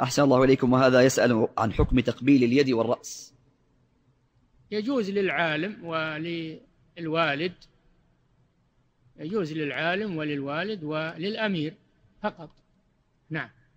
أحسن الله إليكم وهذا يسأل عن حكم تقبيل اليد والرأس يجوز للعالم وللوالد يجوز للعالم وللوالد وللأمير فقط نعم